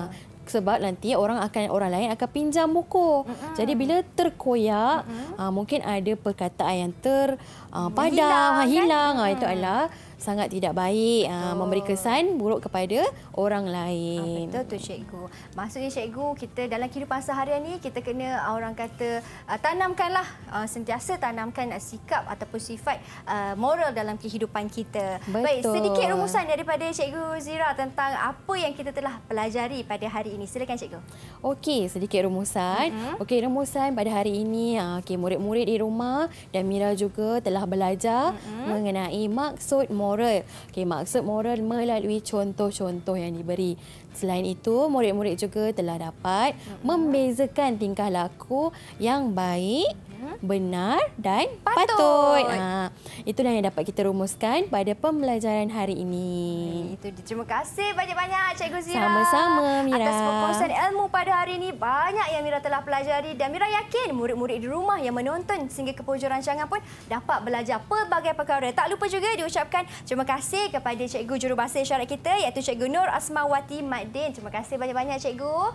sebab nanti orang akan orang lain akan pinjam buku. Mm -hmm. Jadi bila terkoyak, mm -hmm. uh, mungkin ada perkataan yang terpadam, uh, hilang, ah, hilang kan? Ah, itu adalah sangat tidak baik uh, memberi kesan buruk kepada orang ah, lain. Ha, betul tu cikgu. Maksudnya cikgu kita dalam kehidupan seharian ni kita kena ah, orang kata uh, tanamkanlah uh, sentiasa tanamkan uh, sikap ataupun sifat uh, moral dalam kehidupan kita. Betul. Baik, sedikit rumusan daripada cikgu Zira tentang apa yang kita telah pelajari pada hari ini. Silakan cikgu. Okey, sedikit rumusan. Mm -hmm. Okey, rumusan pada hari ini uh, okey murid-murid di rumah dan Mira juga telah belajar mm -hmm. mengenai maksud moral moral. Okey, maksud moral melalui contoh-contoh yang diberi. Selain itu, murid-murid juga telah dapat hmm. membezakan tingkah laku yang baik, hmm. benar dan patut. patut. Ha, itulah yang dapat kita rumuskan pada pembelajaran hari ini. Hmm, itu Terima kasih banyak-banyak Cikgu Zira. Sama-sama, Mira. Atas perkongsian ilmu pada hari ini, banyak yang Mira telah pelajari. Dan Mira yakin murid-murid di rumah yang menonton sehingga ke pojok rancangan pun dapat belajar pelbagai perkara. Tak lupa juga diucapkan terima kasih kepada Cikgu Jurubahasa Syarat kita iaitu Cikgu Nur Asmawati Mat Ahmad Din. Terima kasih banyak-banyak cikgu. Uh,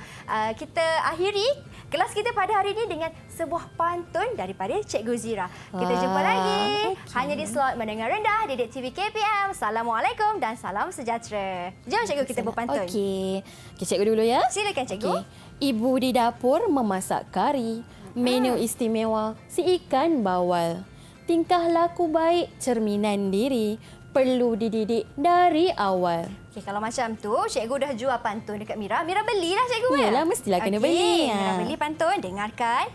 kita akhiri kelas kita pada hari ini dengan sebuah pantun daripada cikgu Zira. Kita Wah. jumpa lagi okay. hanya di slot mendengar rendah Dedek TV KPM. Assalamualaikum dan salam sejahtera. Jom cikgu kita berpantun. Okey. Okey cikgu dulu ya. Silakan cikgu. Okay. Ibu di dapur memasak kari. Menu ha. istimewa si ikan bawal. Tingkah laku baik cerminan diri. Perlu dididik dari awal. Okay, kalau macam tu, cikgu dah jual pantun dekat Mira. Mira belilah cikgu. Yalah, ya? mestilah kena okay, beli. Mira ha. beli pantun, dengarkan.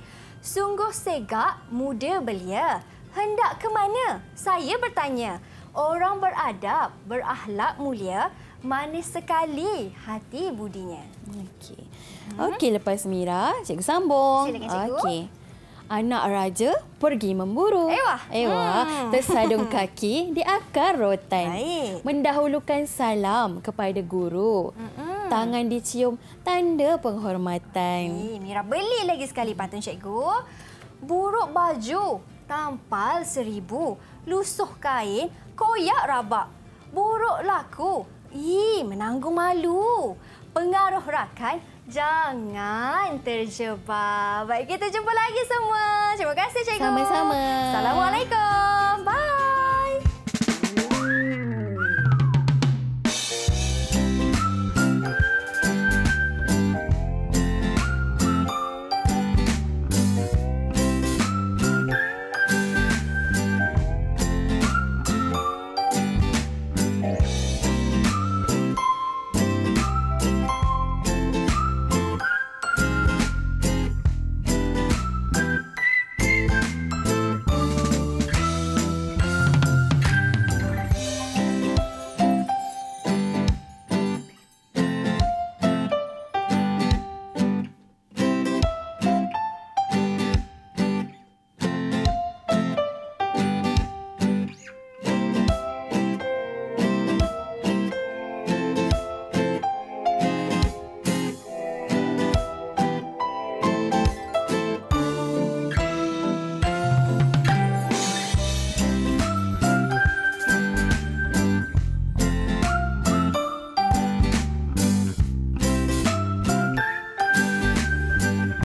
Sungguh segak muda belia. Hendak ke mana? Saya bertanya. Orang beradab, berakhlak mulia, manis sekali hati budinya. Okey. Hmm. Okey, lepas Mira, cikgu sambung. Silakan cikgu. Okey. Anak raja pergi memburu. Ewah. Ewah. Hmm. Tersadung kaki di akar rotan. Baik. Mendahulukan salam kepada guru. Hmm. Tangan dicium tanda penghormatan. Hei, Mira beli lagi sekali patung cikgu. Buruk baju, tampal seribu. Lusuh kain, koyak rabak. Buruk laku. Ih, menanggung malu. Pengaruh rakan, Jangan terjebak. Baik, kita jumpa lagi semua. Terima kasih, Cikgu. Sama-sama. Assalamualaikum. Bye.